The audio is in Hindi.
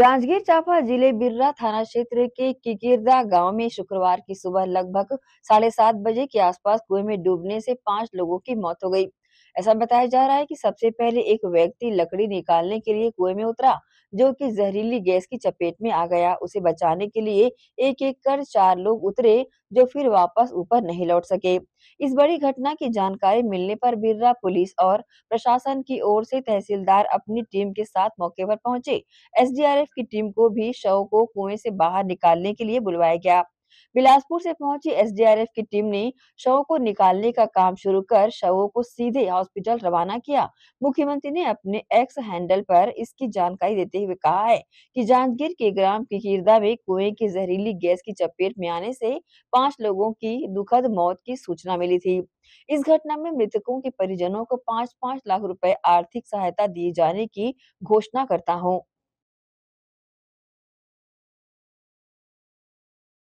जांजगीर चांपा जिले बिर्रा थाना क्षेत्र के किकिरदा गांव में शुक्रवार की सुबह लगभग साढ़े सात बजे के आसपास कुएं में डूबने से पांच लोगों की मौत हो गई ऐसा बताया जा रहा है कि सबसे पहले एक व्यक्ति लकड़ी निकालने के लिए कुएं में उतरा जो कि जहरीली गैस की चपेट में आ गया उसे बचाने के लिए एक एक कर चार लोग उतरे जो फिर वापस ऊपर नहीं लौट सके इस बड़ी घटना की जानकारी मिलने पर बिर्रा पुलिस और प्रशासन की ओर से तहसीलदार अपनी टीम के साथ मौके पर पहुंचे एसडीआरएफ की टीम को भी शव को कुएं से बाहर निकालने के लिए बुलवाया गया बिलासपुर से पहुंची एसडीआरएफ की टीम ने शवों को निकालने का काम शुरू कर शवों को सीधे हॉस्पिटल रवाना किया मुख्यमंत्री ने अपने एक्स हैंडल पर इसकी जानकारी देते हुए कहा है कि जांजगीर के ग्राम किकीरदा में कुएं की जहरीली गैस की चपेट में आने से पांच लोगों की दुखद मौत की सूचना मिली थी इस घटना में मृतकों के परिजनों को पाँच पाँच लाख रुपए आर्थिक सहायता दिए जाने की घोषणा करता हूँ